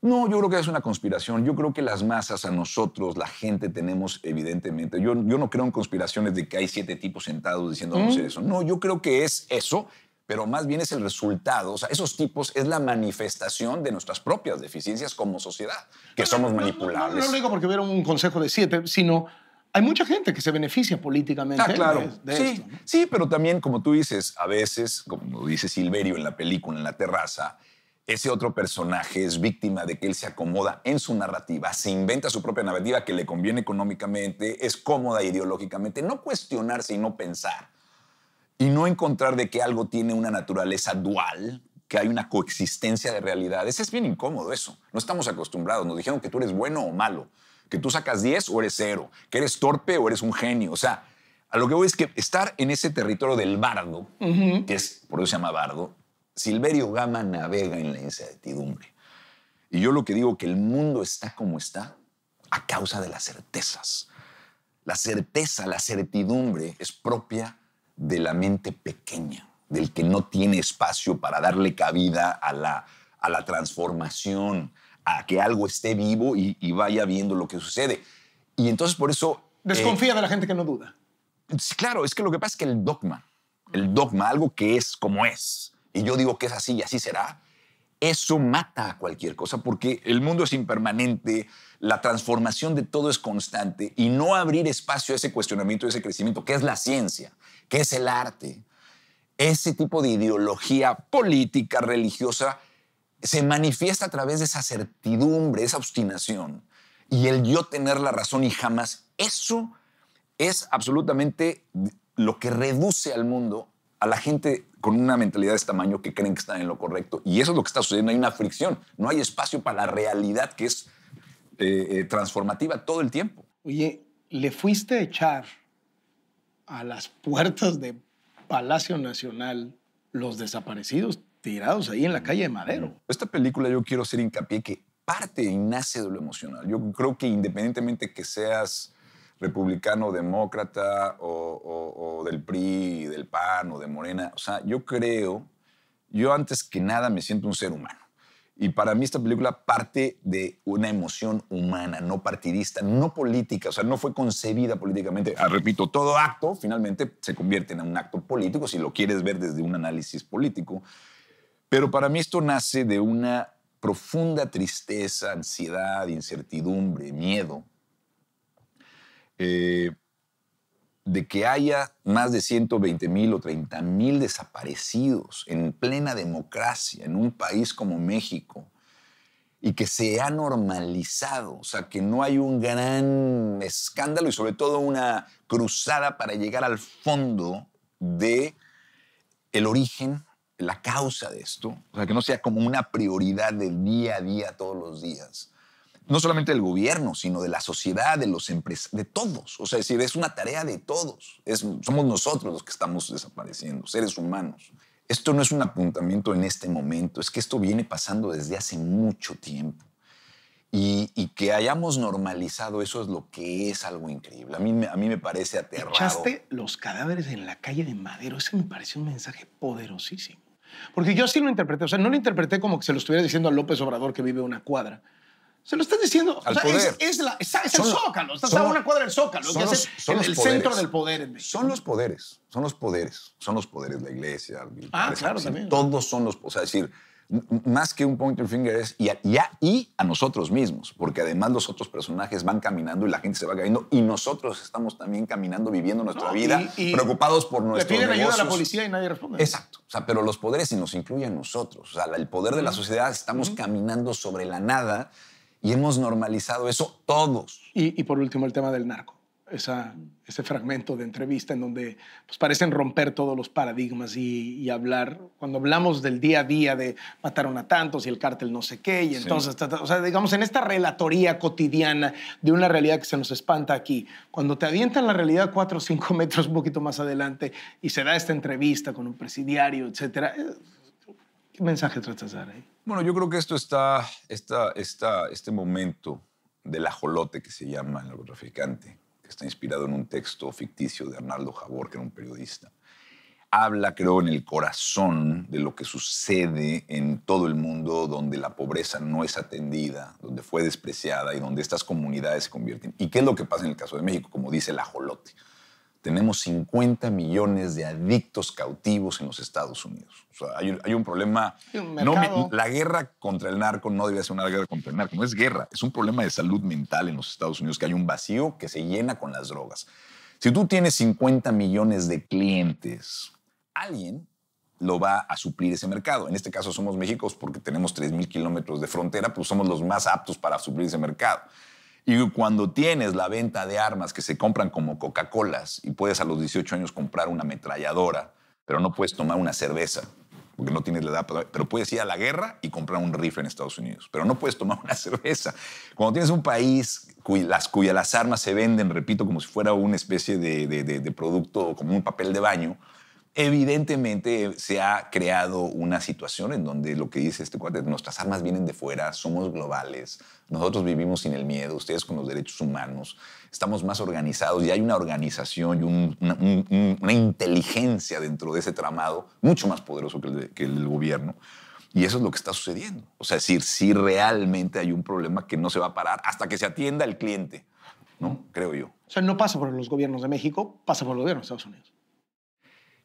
No, yo creo que es una conspiración. Yo creo que las masas, a nosotros, la gente, tenemos evidentemente. Yo, yo no creo en conspiraciones de que hay siete tipos sentados diciendo no eso. No, yo creo que es eso pero más bien es el resultado. O sea, esos tipos es la manifestación de nuestras propias deficiencias como sociedad, que somos manipulables. No, lo digo porque hubiera un consejo de siete, sino hay mucha gente que se beneficia políticamente ah, de, sí, Sí, pero también, como tú dices, a veces, como dice Silverio en la película, en la terraza, ese otro personaje es víctima de que él se acomoda en su narrativa, se inventa su propia narrativa que le conviene económicamente, es cómoda ideológicamente. No cuestionarse sino no pensar y no encontrar de que algo tiene una naturaleza dual, que hay una coexistencia de realidades, es bien incómodo eso. No estamos acostumbrados. Nos dijeron que tú eres bueno o malo, que tú sacas 10 o eres cero, que eres torpe o eres un genio. O sea, a lo que voy es que estar en ese territorio del bardo, que es, por eso se llama bardo, Silverio Gama navega en la incertidumbre. Y yo lo que digo que el mundo está como está a causa de las certezas. La certeza, la certidumbre es propia de la mente pequeña, del que no tiene espacio para darle cabida a la, transformación, a que algo esté vivo y, vaya viendo lo que sucede. Y entonces por eso... Desconfía eh, de la gente que no duda. Claro, es que lo que pasa es que el dogma, el dogma, algo que es como es, y yo digo que es así y así será, eso mata a cualquier cosa porque el mundo es impermanente, la transformación de todo es constante y no abrir espacio a ese cuestionamiento, a ese crecimiento, que es la ciencia, que es el arte. Ese tipo de ideología política, religiosa, se manifiesta a través de esa certidumbre, esa obstinación y el yo tener la razón y jamás. Eso es absolutamente lo que reduce al mundo a la gente con una mentalidad de este tamaño que creen que están en lo correcto. Y eso es lo que está sucediendo. Hay una fricción, no hay espacio para la realidad que es eh, eh, transformativa todo el tiempo. Oye, le fuiste a echar a las puertas de Palacio Nacional los desaparecidos tirados ahí en la calle de Madero. Esta película yo quiero hacer hincapié que parte y nace de lo emocional. Yo creo que independientemente que seas republicano, demócrata o, o, del PRI, del PAN o de Morena, o sea, yo creo, yo antes que nada me siento un ser humano. Y para mí esta película parte de una emoción humana, no partidista, no política, o sea, no fue concebida políticamente. Ah, repito, todo acto finalmente se convierte en un acto político, si lo quieres ver desde un análisis político. Pero para mí esto nace de una profunda tristeza, ansiedad, incertidumbre, miedo. Eh, de que haya más de 120 mil o 30 mil desaparecidos en plena democracia, en un país como México, y que se ha normalizado, o sea, que no hay un gran escándalo y sobre todo una cruzada para llegar al fondo de el origen, la causa de esto, o sea, que no sea como una prioridad del día a día todos los días no solamente del gobierno, sino de la sociedad, de los empresarios, de todos. O sea, es es una tarea de todos. Es, somos nosotros los que estamos desapareciendo, seres humanos. Esto no es un apuntamiento en este momento, es que esto viene pasando desde hace mucho tiempo. Y, que hayamos normalizado eso es lo que es algo increíble. A mí, a mí me parece aterrador. Echaste los cadáveres en la calle de Madero. Ese me parece un mensaje poderosísimo. Porque yo sí lo interpreté. O sea, no lo interpreté como que se lo estuviera diciendo a López Obrador que vive una cuadra se lo están diciendo. Es, el zócalo. está una cuadra del zócalo, que es el, centro del poder Son los poderes. Son los poderes. Son los poderes. La iglesia, ah, claro, Todos son los. O sea, decir, más que un pointer finger es y a, y a, nosotros mismos, porque además los otros personajes van caminando y la gente se va cayendo y nosotros estamos también caminando, viviendo nuestra vida, preocupados por nuestros Le piden ayuda a la policía y nadie responde. Exacto. O sea, pero los poderes y nos incluyen nosotros. O sea, el poder de la sociedad estamos caminando sobre la nada y hemos normalizado eso todos. Y, por último, el tema del narco. Esa, ese fragmento de entrevista en donde pues, parecen romper todos los paradigmas y, hablar, cuando hablamos del día a día de mataron a tantos y el cártel no sé qué, y entonces, o sea, digamos, en esta relatoría cotidiana de una realidad que se nos espanta aquí, cuando te avientan la realidad cuatro o cinco metros un poquito más adelante y se da esta entrevista con un presidiario, etcétera, eh, ¿Qué mensaje tratas de dar ahí? Bueno, yo creo que esto está, está, está este momento del ajolote que se llama el narcotraficante, que está inspirado en un texto ficticio de Arnaldo Jabor, que era un periodista. Habla, creo, en el corazón de lo que sucede en todo el mundo donde la pobreza no es atendida, donde fue despreciada y donde estas comunidades se convierten. ¿Y qué es lo que pasa en el caso de México? Como dice el ajolote tenemos 50 millones de adictos cautivos en los Estados Unidos. hay, un problema. la guerra contra el narco no debe ser una guerra contra el narco, no es guerra, es un problema de salud mental en los Estados Unidos, que hay un vacío que se llena con las drogas. Si tú tienes 50 millones de clientes, alguien lo va a suplir ese mercado. En este caso somos México porque tenemos 3.000 kilómetros de frontera, pues somos los más aptos para suplir ese mercado. Y cuando tienes la venta de armas que se compran como Coca-Colas y puedes a los 18 años comprar una ametralladora, pero no puedes tomar una cerveza, porque no tienes la edad, pero puedes ir a la guerra y comprar un rifle en Estados Unidos, pero no puedes tomar una cerveza. Cuando tienes un país cuyas armas se venden, repito, como si fuera una especie de, de producto, como un papel de baño, Evidentemente se ha creado una situación en donde lo que dice este cuate, nuestras armas vienen de fuera, somos globales, nosotros vivimos sin el miedo, ustedes con los derechos humanos, estamos más organizados y hay una organización y una, inteligencia dentro de ese tramado mucho más poderoso que el, gobierno. Y eso es lo que está sucediendo. O sea, decir si realmente hay un problema que no se va a parar hasta que se atienda el cliente, ¿no? Creo yo. O sea, no pasa por los gobiernos de México, pasa por los gobiernos de Estados Unidos.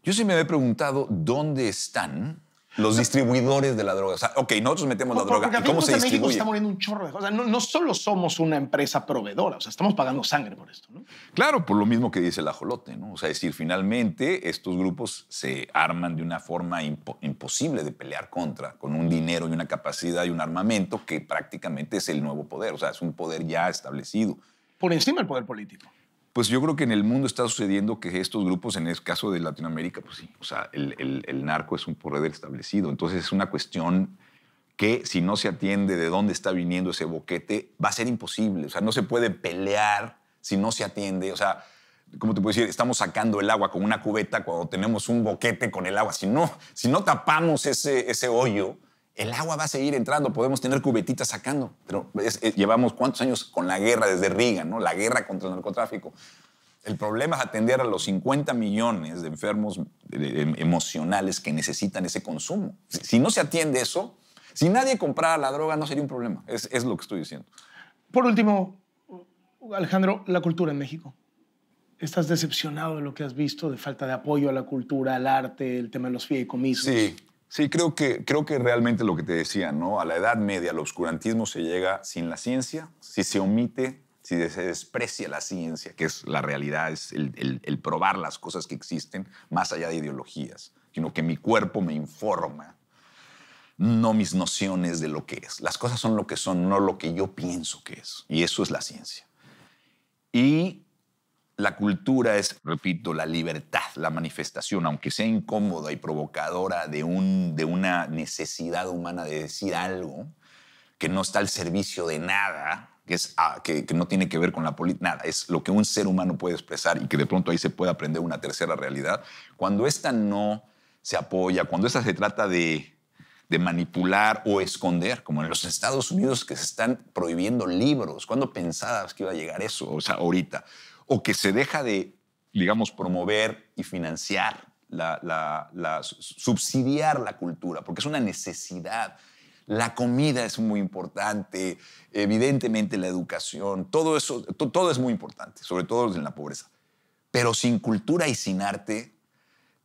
Yo sí me había preguntado dónde están los distribuidores de la droga. O sea, ok, nosotros metemos la droga. ¿Y ¿Cómo se distribuye? México está muriendo un chorro de cosas. No, no, solo somos una empresa proveedora, o sea, estamos pagando sangre por esto, Claro, por lo mismo que dice el ajolote, ¿no? O sea, es decir, finalmente estos grupos se arman de una forma imposible de pelear contra, con un dinero y una capacidad y un armamento que prácticamente es el nuevo poder, o sea, es un poder ya establecido. Por encima del poder político. Pues yo creo que en el mundo está sucediendo que estos grupos, en el caso de Latinoamérica, pues sí, o sea, el, narco es un poder establecido. Entonces es una cuestión que si no se atiende de dónde está viniendo ese boquete, va a ser imposible. O sea, no se puede pelear si no se atiende. O sea, ¿cómo te puedo decir? Estamos sacando el agua con una cubeta cuando tenemos un boquete con el agua. Si no, si no tapamos ese, ese hoyo, el agua va a seguir entrando, podemos tener cubetitas sacando, pero eh, llevamos cuántos años con la guerra desde Riga, ¿no? la guerra contra el narcotráfico. El problema es atender a los 50 millones de enfermos em, emocionales que necesitan ese consumo. Si no se atiende eso, si nadie comprara la droga, no sería un problema. Es, es lo que estoy diciendo. Por último, Alejandro, la cultura en México. ¿Estás decepcionado de lo que has visto, de falta de apoyo a la cultura, al arte, el tema de los fideicomisos? Sí, Sí, creo que, creo que realmente lo que te decía, ¿no? A la Edad Media, el obscurantismo se llega sin la ciencia, si se omite, si se desprecia la ciencia, que es la realidad, es el, el probar las cosas que existen más allá de ideologías, sino que mi cuerpo me informa, no mis nociones de lo que es. Las cosas son lo que son, no lo que yo pienso que es. Y eso es la ciencia. Y la cultura es, repito, la libertad, la manifestación, aunque sea incómoda y provocadora de, un, de una necesidad humana de decir algo que no está al servicio de nada, que, es, ah, no tiene que ver con la política, nada, es lo que un ser humano puede expresar y que de pronto ahí se puede aprender una tercera realidad. Cuando esta no se apoya, cuando esta se trata de, de manipular o esconder, como en los Estados Unidos que se están prohibiendo libros, ¿cuándo pensabas que iba a llegar eso? O sea, ahorita o que se deja de, digamos, promover y financiar, la, subsidiar la cultura, porque es una necesidad. La comida es muy importante, evidentemente la educación, todo eso, todo es muy importante, sobre todo en la pobreza. Pero sin cultura y sin arte,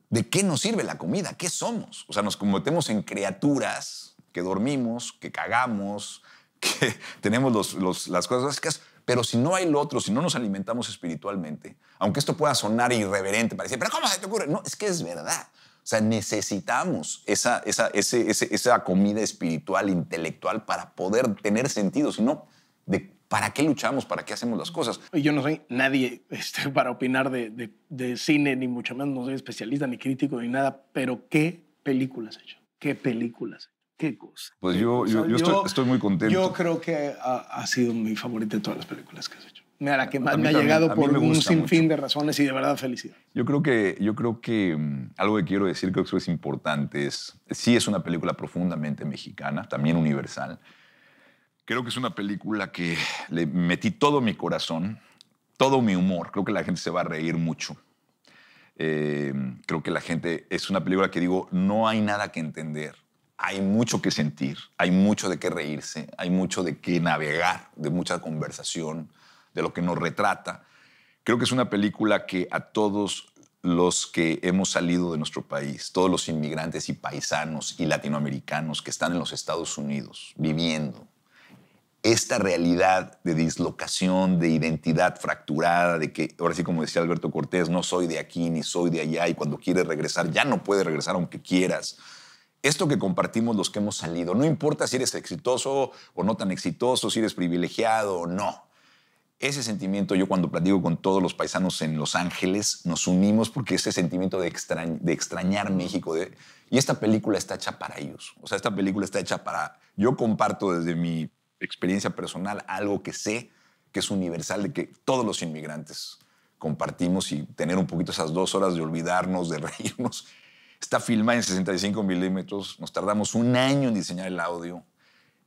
¿de qué nos sirve la comida? ¿Qué somos? O sea, nos convertimos en criaturas que dormimos, que cagamos, que tenemos los, las cosas básicas, pero si no hay lo otro, si no nos alimentamos espiritualmente, aunque esto pueda sonar irreverente, para decir, pero ¿cómo se te ocurre? No, es que es verdad. O sea, necesitamos esa, esa, comida espiritual, intelectual, para poder tener sentido. Si no, ¿de ¿Para qué luchamos? ¿Para qué hacemos las cosas? Yo no soy nadie este, para opinar de, cine, ni mucho menos, no soy especialista, ni crítico, ni nada, pero ¿qué películas he hecho? ¿Qué películas? ¿Qué cosa? Pues yo, estoy, muy contento. Yo creo que ha, sido mi favorita de todas las películas que has hecho. me ha llegado por un sinfín de razones y de verdad felicidad. Yo creo que, yo creo que mm, algo que quiero decir, creo que es importante, es, sí es una película profundamente mexicana, también universal. Creo que es una película que le metí todo mi corazón, todo mi humor. Creo que la gente se va a reír mucho. Eh, creo que la gente es una película que digo, no hay nada que entender hay mucho que sentir, hay mucho de qué reírse, hay mucho de qué navegar, de mucha conversación, de lo que nos retrata. Creo que es una película que a todos los que hemos salido de nuestro país, todos los inmigrantes y paisanos y latinoamericanos que están en los Estados Unidos viviendo esta realidad de dislocación, de identidad fracturada, de que ahora sí como decía Alberto Cortés, no soy de aquí ni soy de allá y cuando quieres regresar ya no puedes regresar aunque quieras esto que compartimos los que hemos salido. No importa si eres exitoso o no tan exitoso, si eres privilegiado o no. Ese sentimiento yo cuando platico con todos los paisanos en Los Ángeles nos unimos porque ese sentimiento de, extrañar México. y esta película está hecha para ellos. O sea, esta película está hecha para... Yo comparto desde mi experiencia personal algo que sé que es universal, de que todos los inmigrantes compartimos y tener un poquito esas dos horas de olvidarnos, de reírnos Está filmada en 65 milímetros, nos tardamos un año en diseñar el audio.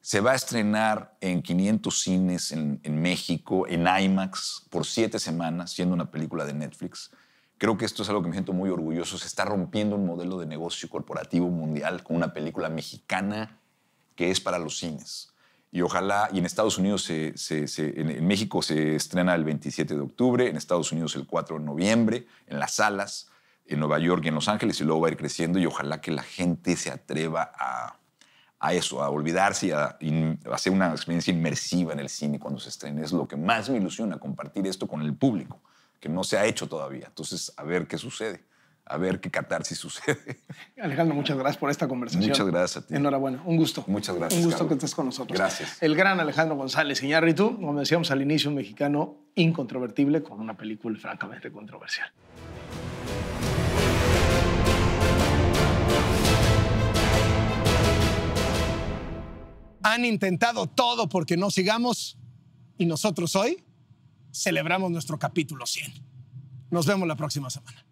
Se va a estrenar en 500 cines en, México, en IMAX, por siete semanas, siendo una película de Netflix. Creo que esto es algo que me siento muy orgulloso. Se está rompiendo un modelo de negocio corporativo mundial con una película mexicana que es para los cines. Y ojalá, y en Estados Unidos, en, México se estrena el 27 de octubre, en Estados Unidos el 4 de noviembre, en las salas en Nueva York y en Los Ángeles y luego va a ir creciendo y ojalá que la gente se atreva a, a eso, a olvidarse y a, hacer una experiencia inmersiva en el cine cuando se estrene. Es lo que más me ilusiona, compartir esto con el público, que no se ha hecho todavía. Entonces, a ver qué sucede, a ver qué catarsis sucede. Alejandro, muchas gracias por esta conversación. Muchas gracias a ti. Enhorabuena, un gusto. Muchas gracias. Un gusto que estés con nosotros. Gracias. El gran Alejandro González tú, como decíamos al inicio, un mexicano incontrovertible con una película francamente controversial. han intentado todo porque no sigamos y nosotros hoy celebramos nuestro capítulo 100. Nos vemos la próxima semana.